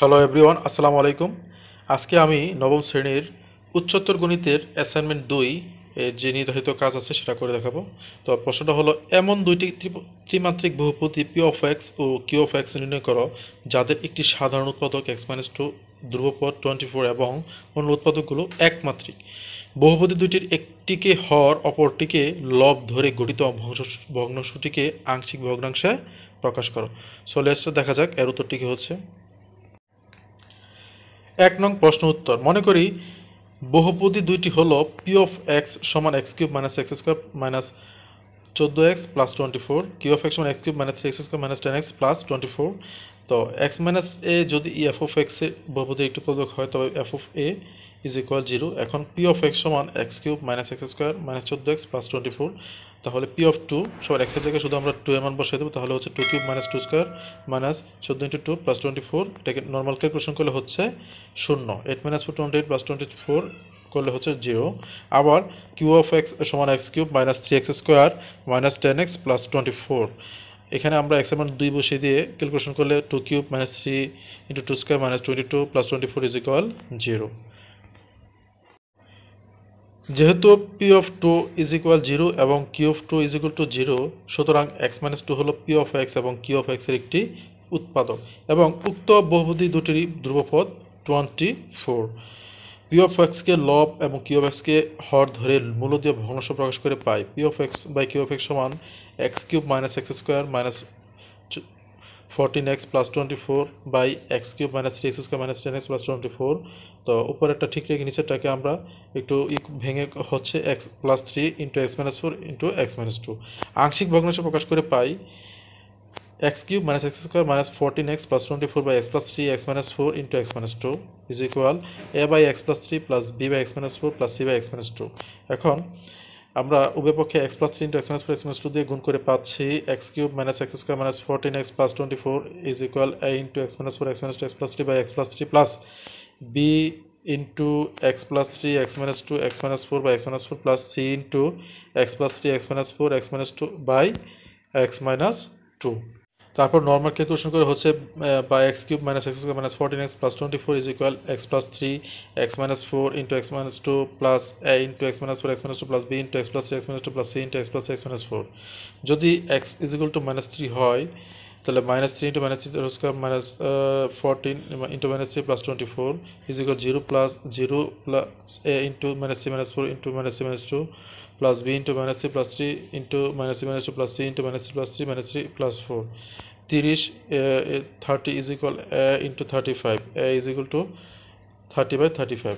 hello everyone আসসালামু আলাইকুম আজকে আমি নবম শ্রেণীর উচ্চতর গণিতের অ্যাসাইনমেন্ট দুই এর যে নির্ধারিত কাজ আছে সেটা করে দেখাবো তো প্রশ্নটা হলো এমন দুইটি ত্রিমাত্রিক বহুপতি পি অফ এক্স ও কিউ অফ এক্স নির্ণয় করো যাদের একটি সাধারণ উৎপাদক এক্স মাইনাস টু ধ্রুবপদ টোয়েন্টি ফোর এবং অন্য উৎপাদকগুলো একমাত্রিক বহুপতি দুইটির একটিকে হর অপরটিকে লব ধরে গঠিত ভগ্নাংশটিকে আংশিক ভগ্নাংশে প্রকাশ করো সো লেসটা দেখা যাক এর উত্তরটিকে হচ্ছে এক নং প্রশ্ন উত্তর মনে করি বহুপদী দুইটি হল পি অফ এক্স সমান X cube minus x square minus চোদ্দো X plus twenty four Q of X সমান X cube minus three X square minus ten X plus twenty four তো এক্স মাইনাস এ যদি ই F of এক্সের বহুপদী একটি পদক হয় তবে F of A is equal zero এখন পি অফ এক্স সমান X cube minus x square minus চোদ্দো এক্স প্লাস টোয়েন্টি ফোর তাহলে পি অফ টু সবার এক্সের জায়গায় শুধু আমরা টু এমান বসাই দেবো তাহলে হচ্ছে two cube minus two square minus চোদ্দো into two plus twenty four এটাকে নর্মাল ক্যালকুলেশন করলে হচ্ছে শূন্য eight minus four twenty eight plus twenty four করলে হচ্ছে জিরো আবার কিউ অফ এক্স সমান X cube minus three X square minus ten X plus twenty four এখানে আমরা এক্স মান দুই বসিয়ে দিয়ে ক্যালকুলেশন করলে two cube minus three into two square minus twenty two plus twenty four is equal zero যেহেতু P of two is equal zero এবং Q of two is equal to zero সুতরাং X minus two হলো P of X এবং Q of এক্সের একটি উৎপাদক এবং উক্ত বহুপদী দুটির ধ্রুবপদ টোয়েন্টি ফোর পি অফ এক্সকে লব এবং কিউ অফ এক্সকে হর ধরে মূল দিয়ে ভগ্নাংশ প্রকাশ করে পাই P of X by Q of X সমান X cube minus x square minus fourteen x plus twenty four by X cube minus three X square minus ten X plus twenty four তো একটা ঠিক রেখে নিচেরটাকে আমরা একটু ভেঙে হচ্ছে X plus three into x minus four into x minus two আংশিক ভগ্নাংশ প্রকাশ করে পাই X cube minus x square minus fourteen x plus twenty four by x plus three x minus four into x minus two is equal A by x plus three plus B by x minus four plus C by x minus two এখন আমরা উভয় পক্ষে X plus three into x minus four x minus two দিয়ে গুণ করে পাচ্ছি X cube minus x square minus fourteen x plus twenty four is equal A into x minus four x minus two X plus three by x plus three plus B into x plus three x minus two X minus four by x minus four plus C into x plus three x minus four x minus two by x minus two তারপর normal calculation করে হচ্ছে বা X cube minus X cube minus fourteen x plus twenty four is equal X plus three x minus four into x minus two plus A into x minus four x minus two plus B into x plus X minus two plus C into x plus X minus four যদি X is equal to minus three হয় তাহলে minus three into minus three square minus fourteen into minus three plus twenty four is equal zero plus zero plus A into minus three minus four into minus three minus two plus B into minus three plus three into minus three minus two plus C into minus three plus three minus three plus four তিরিশ thirty is equal A into thirty five A is equal to thirty by thirty five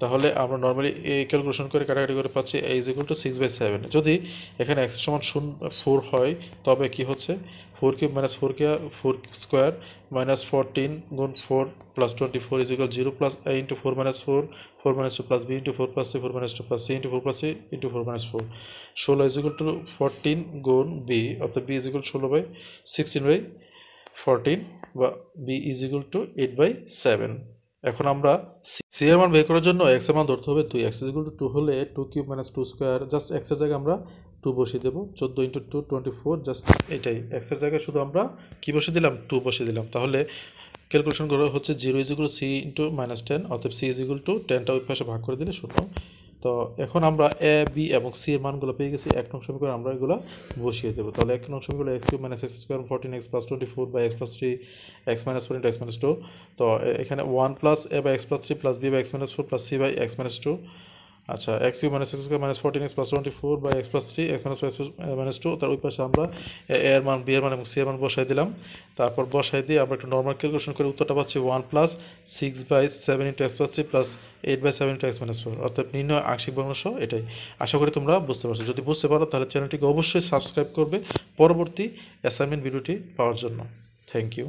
তাহলে আমরা normally calculation করে কাটাকাটি করে পাচ্ছি A is equal to six by seven যদি এখানে x সমান শূন্য ফোর হয় তবে কি হচ্ছে ফোর কিউব মাইনাস ফোর কে ফোর স্কোয়ার মাইনাস ফোরটিন গুণ four plus twenty four is equal zero plus A into four minus four four minus two plus B into four plus C four minus two plus C into four plus C into four minus four ষোলো is equal to fourteen গুণ B অর্থাৎ B is equal ষোলো by sixteen by fourteen বা B is equal two eight by seven এখন আমরা C এর মান বের করার জন্য এক্স এর মান ধরতে হবে দুই এক্স ইকুয়াল টু টু হলে two cube minus two square just এক্সের জায়গায় আমরা টু বসিয়ে দেবো চোদ্দো into two twenty four just এটাই এক্স জায়গায় শুধু আমরা কী বসে দিলাম টু বসে দিলাম তাহলে ক্যালকুলেশন করা হচ্ছে zero is equal C into minus ten অর্থাৎ সি ইজ ইকুয়াল টু টেনটা ওই পাশে ভাগ করে দিলে শূন্য তো এখন আমরা এ বি এবং সি এর মানগুলো পেয়ে গেছি এক নং সমীকরণ আমরা এগুলো বসিয়ে দেবো তাহলে এক নং সমীকরণ x cube minus x square fourteen x plus twenty four by x plus three x minus four x minus two তো এখানে ওয়ান প্লাস এ বা x plus three plus B বা x minus four plus C by x minus two আচ্ছা x cube minus x square minus fourteen x plus twenty four by x plus three x minus plus minus two তার ওই পাশে আমরা এ এর মান B এর মান এবং সি এর মান বসাই দিলাম তারপর বসাই দিয়ে আমরা একটু নর্মাল ক্যালকুলেশন করে উত্তরটা পাচ্ছি one plus six by seven into x plus three plus eight by seven into x minus four অর্থাৎ নির্ণয় আংশিক ভগ্নাংশ এটাই আশা করি তোমরা বুঝতে পারছো যদি বুঝতে পারো তাহলে চ্যানেলটিকে অবশ্যই সাবস্ক্রাইব করবে পরবর্তী অ্যাসাইনমেন্ট ভিডিওটি পাওয়ার জন্য থ্যাংক ইউ